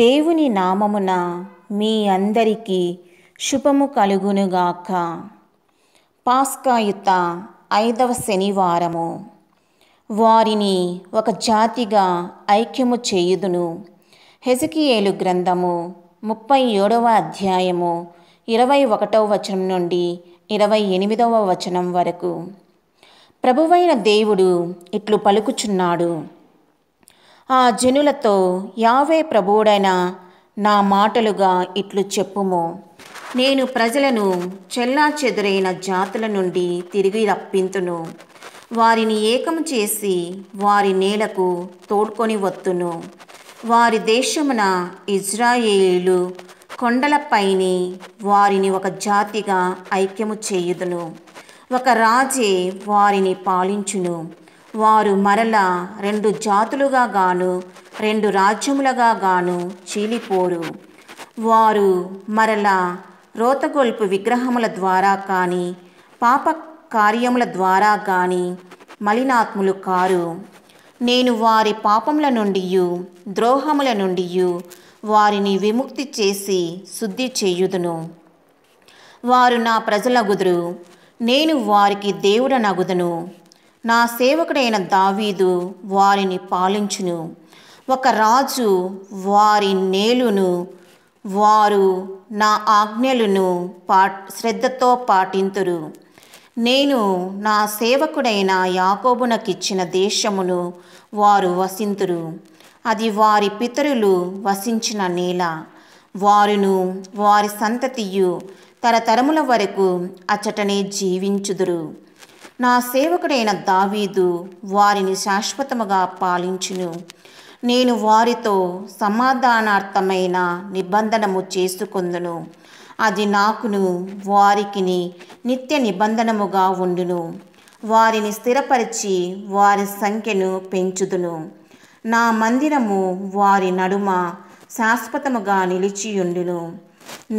దేవుని నామమున మీ అందరికీ శుభము కలుగునుగాక పాస్కాయుత ఐదవ శనివారము వారిని ఒక జాతిగా ఐక్యము చేయుదును హెజకియేలు గ్రంథము ముప్పై ఏడవ అధ్యాయము ఇరవై ఒకటవ వచనం నుండి ఇరవై ఎనిమిదవ వచనం వరకు ప్రభువైన దేవుడు ఇట్లు పలుకుచున్నాడు ఆ జనులతో యావే ప్రభువుడైన నా మాటలుగా ఇట్లు చెప్పుము నేను ప్రజలను చెల్లా చెదురైన జాతుల నుండి తిరిగి రప్పింతును వారిని ఏకము చేసి వారి నేలకు తోడ్కొని వత్తును వారి దేశమున ఇజ్రాయేలు కొండలపైని వారిని ఒక జాతిగా ఐక్యము చేయుదును ఒక రాజే వారిని పాలించును వారు మరలా రెండు జాతులుగా గాను రెండు రాజ్యములుగా గాను చీలిపోరు వారు మరలా రోతగొల్పు విగ్రహముల ద్వారా కానీ పాప కార్యముల ద్వారా కానీ మలినాత్ములు కారు నేను వారి పాపముల నుండి ద్రోహముల నుండి వారిని విముక్తి చేసి శుద్ధి చేయుదును వారు నా ప్రజల గుదురు నేను వారికి దేవుడనగుదను నా సేవకుడైన దావీదు వారిని పాలించును ఒక రాజు వారి నేలును వారు నా ఆజ్ఞలను పా శ్రద్ధతో పాటింతురు నేను నా సేవకుడైన యాకోబునకిచ్చిన దేశమును వారు వసింతురు అది వారి పితరులు వసించిన నేల వారును వారి సంతతియు తరతరముల వరకు అచ్చటనే జీవించుదురు నా సేవకుడైన దావీదు వారిని శాశ్వతముగా పాలించును నేను వారితో సమాధానార్థమైన నిబంధనము చేసుకుందును అది నాకును వారికిని నిత్య నిబంధనముగా ఉండును వారిని స్థిరపరిచి వారి సంఖ్యను పెంచుదును నా మందిరము వారి నడుమ శాశ్వతముగా నిలిచియుండును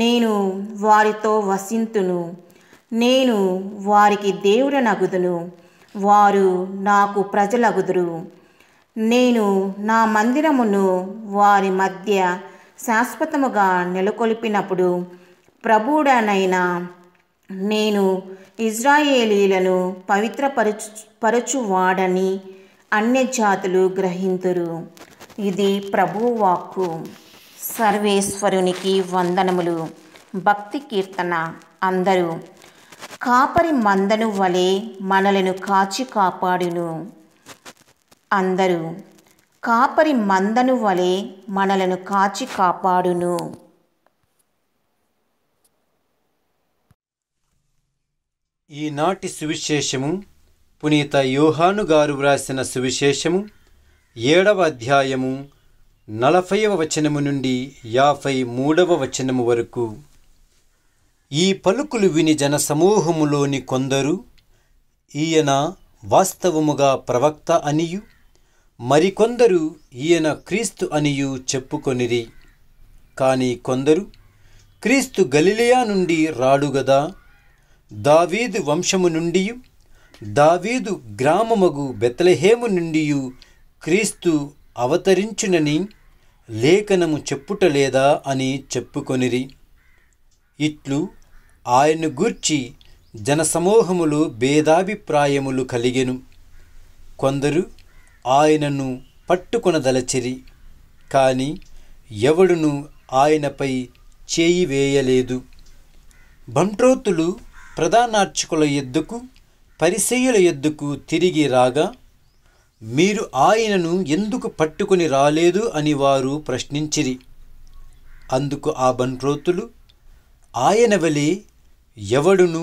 నేను వారితో వసింతును నేను వారికి దేవుడనగుదును వారు నాకు ప్రజలగుదురు నేను నా మందిరమును వారి మధ్య శాశ్వతముగా నెలకొల్పినప్పుడు ప్రభుడనైనా నేను ఇజ్రాయేలీలను పవిత్రపరచు పరచువాడని అన్యజాతులు గ్రహింతురు ఇది ప్రభువాక్కు సర్వేశ్వరునికి వందనములు భక్తి కీర్తన అందరూ కాపరి మందను వలె మనలను కాచి కాపాడును అందరూ కాపరి మందను వలె మనలను కాచి కాపాడును ఈనాటి సువిశేషము పునీత యోహాను గారు వ్రాసిన సువిశేషము ఏడవ అధ్యాయము నలభైవ వచనము నుండి యాభై మూడవ వచనము వరకు ఈ పలుకులు విని జనసమూహములోని కొందరు ఈయన వాస్తవముగా ప్రవక్త అనియు మరికొందరు ఈయన క్రీస్తు అనియు చెప్పుకొనిరి కానీ కొందరు క్రీస్తు గలిలియా నుండి రాడుగదా దావీదు వంశము నుండి దావీదు గ్రామమగు బెతలహేము నుండి క్రీస్తు అవతరించునని లేఖనము చెప్పుటలేదా అని చెప్పుకొనిరి ఇట్లు ఆయన్ను గూర్చి జనసమూహములు భేదాభిప్రాయములు కలిగెను కొందరు ఆయనను పట్టుకునదలచిరి కానీ ఎవడును ఆయనపై చేయి వేయలేదు బంట్రోతులు ప్రధానార్చకుల ఎద్దుకు పరిసేయుల ఎద్దుకు తిరిగి రాగా మీరు ఆయనను ఎందుకు పట్టుకుని రాలేదు అని వారు ప్రశ్నించిరి అందుకు ఆ బంట్రోతులు ఆయన వలే ఎవడును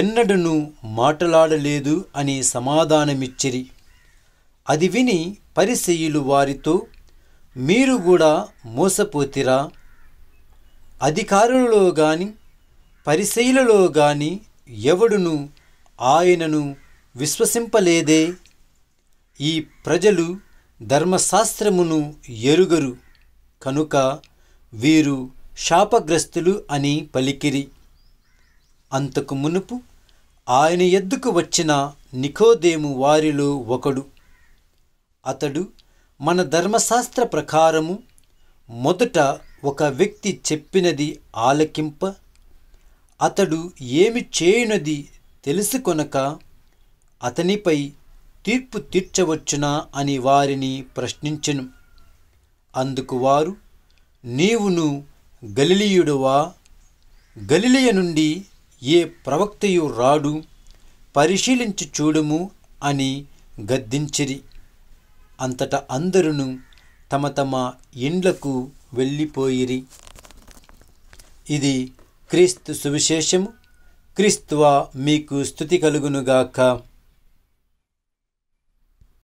ఎన్నడను మాటలాడలేదు అని సమాధానమిచ్చిరి అది విని పరిశీయులు వారితో మీరు కూడా మోసపోతిరా అధికారులలో గాని పరిశీలలో గాని ఎవడును ఆయనను విశ్వసింపలేదే ఈ ప్రజలు ధర్మశాస్త్రమును ఎరుగరు కనుక వీరు శాపగ్రస్తులు అని పలికిరి అంతకు మునుపు ఆయన ఎద్దుకు వచ్చిన నికోదేము వారిలో ఒకడు అతడు మన ధర్మశాస్త్ర ప్రకారము మొదట ఒక వ్యక్తి చెప్పినది ఆలకింప అతడు ఏమి చేయనది తెలుసుకొనక అతనిపై తీర్పు తీర్చవచ్చునా అని వారిని ప్రశ్నించెను అందుకు వారు నీవును గలియుడువా గలిలియ నుండి ఏ ప్రవక్తయు రాడు పరిశీలించి చూడుము అని గద్దించిరి అంతట అందరును తమ తమ ఇండ్లకు వెళ్ళిపోయిరి ఇది క్రీస్తు సువిశేషము క్రీస్తువా మీకు స్థుతి కలుగునుగాక